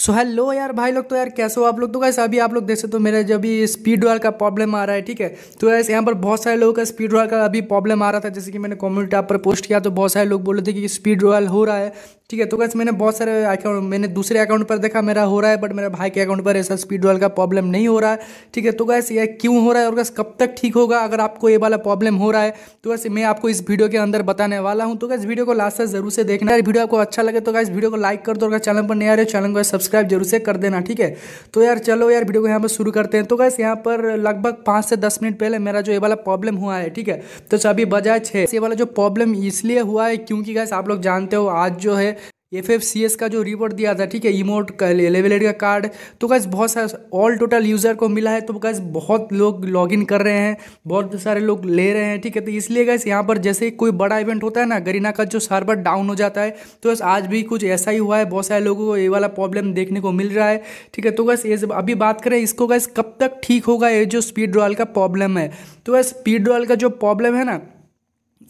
so hello यार भाई लोग तो यार कैसे हो आप लोग तो कैसे अभी आप लोग देख सकते हो मेरा जब भी स्पीड वॉल का प्रॉब्लम आ रहा है ठीक है तो ऐसे यहाँ पर बहुत सारे लोगों का स्पीड वॉल का अभी प्रॉब्लम आ रहा था जैसे कि मैंने कम्युनिटी आप पर पोस्ट किया तो बहुत सारे लोग बोल रहे थे कि स्पीड वायर हो रहा है ठीक है तो कैसे मैंने बहुत सारे अकाउंट मैंने दूसरे अकाउंट पर देखा मेरा हो रहा है बट मेरे भाई के अकाउंट पर ऐसा स्पीड वॉल का प्रॉब्लम नहीं हो रहा है ठीक है तो कैसे यह क्यों हो रहा है और कैसे कब तक ठीक होगा अगर आपको ये वाला प्रॉब्लम हो रहा है तो वैसे मैं आपको इस वीडियो के अंदर बताने वाला हूँ तो कैसे वीडियो को लास्ट तक जरूर से देखना है वीडियो आपको अच्छा लगे तो कैसे वीडियो को लाइक कर दो और चैनल पर नहीं आ रहे चैनल को सब्सक्राइब सब्सक्राइब जरूर से कर देना ठीक है तो यार चलो यार वीडियो को यहाँ पर शुरू करते हैं तो गैस यहाँ पर लगभग पाँच से दस मिनट पहले मेरा जो ये वाला प्रॉब्लम हुआ है ठीक है तो अभी बजाय छः ये वाला जो प्रॉब्लम इसलिए हुआ है क्योंकि गैस आप लोग जानते हो आज जो है एफ एफ सी एस का जो रिवॉर्ड दिया था ठीक है इमोट का लेवल एड का कार्ड तो गैस बहुत सारे ऑल टोटल यूज़र को मिला है तो गैस बहुत लोग लॉगिन कर रहे हैं बहुत सारे लोग ले रहे हैं ठीक है तो इसलिए गैस यहाँ पर जैसे कोई बड़ा इवेंट होता है ना गरीना का जो सर्वर डाउन हो जाता है तो बस आज भी कुछ ऐसा ही हुआ है बहुत सारे लोगों को ये वाला प्रॉब्लम देखने को मिल रहा है ठीक है तो गैस ये अभी बात करें इसको गैस कब तक ठीक होगा ये जो स्पीड रॉयल का प्रॉब्लम है तो गैस स्पीड रॉयल का जो प्रॉब्लम है ना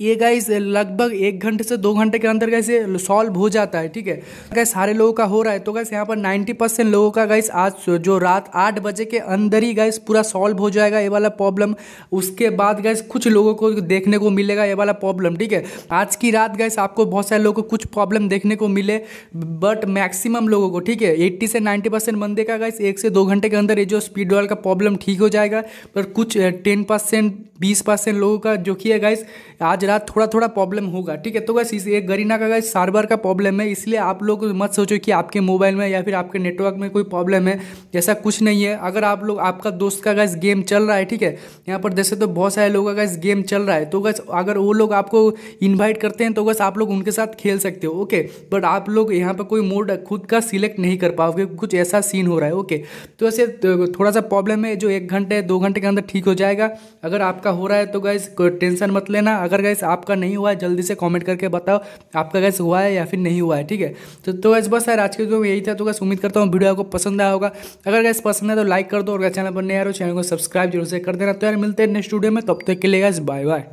ये गाइस लगभग एक घंटे से दो घंटे के अंदर गाइस ये सॉल्व हो जाता है ठीक है गैस सारे लोगों का हो रहा है तो गैस यहाँ पर नाइन्टी परसेंट लोगों का गाइस आज जो रात आठ बजे के अंदर ही गैस पूरा सॉल्व हो जाएगा ये वाला प्रॉब्लम उसके बाद गैस कुछ लोगों को देखने को मिलेगा ये वाला प्रॉब्लम ठीक है आज की रात गैस आपको बहुत सारे लोगों को कुछ प्रॉब्लम देखने को मिले बट मैक्सिमम लोगों को ठीक है एट्टी से नाइन्टी परसेंट बंदे का गैस एक से दो घंटे के अंदर ये जो स्पीड वाल का प्रॉब्लम ठीक हो जाएगा पर कुछ टेन परसेंट बीस परसेंट लोगों का जो कि है गाइस आज रात थोड़ा थोड़ा प्रॉब्लम होगा ठीक है तो गैस इस एक गरीना का गैस सार्वर का प्रॉब्लम है इसलिए आप लोग मत सोचो कि आपके मोबाइल में या फिर आपके नेटवर्क में कोई प्रॉब्लम है जैसा कुछ नहीं है अगर आप लोग आपका दोस्त का गैस गेम चल रहा है ठीक है यहाँ पर जैसे तो बहुत सारे लोगों का गैस गेम चल रहा है तो गैस अगर वो लोग आपको इन्वाइट करते हैं तो बस आप लोग उनके साथ खेल सकते हो ओके बट आप लोग यहाँ पर कोई मोड खुद का सिलेक्ट नहीं कर पाओगे कुछ ऐसा सीन हो रहा है ओके तो ऐसे तो थोड़ा सा प्रॉब्लम है जो एक घंटे दो घंटे के अंदर ठीक हो जाएगा अगर आपका हो रहा है तो गैस टेंशन मत लेना अगर गैस गैस आपका नहीं हुआ है जल्दी से कॉमेंट करके बताओ आपका गैस हुआ है या फिर नहीं हुआ है ठीक है तो तो गैस बस यार आज के वीडियो में यही था तो गैस उम्मीद करता हूँ वीडियो आपको पसंद आया होगा अगर गैस पसंद है तो लाइक कर दो और चैनल पर नया हो तो चैनल को सब्सक्राइब जरूर से कर देना तो यार मिलते हैं नेक्स्ट वीडियो में तब तक के लिए गैस बाय बाय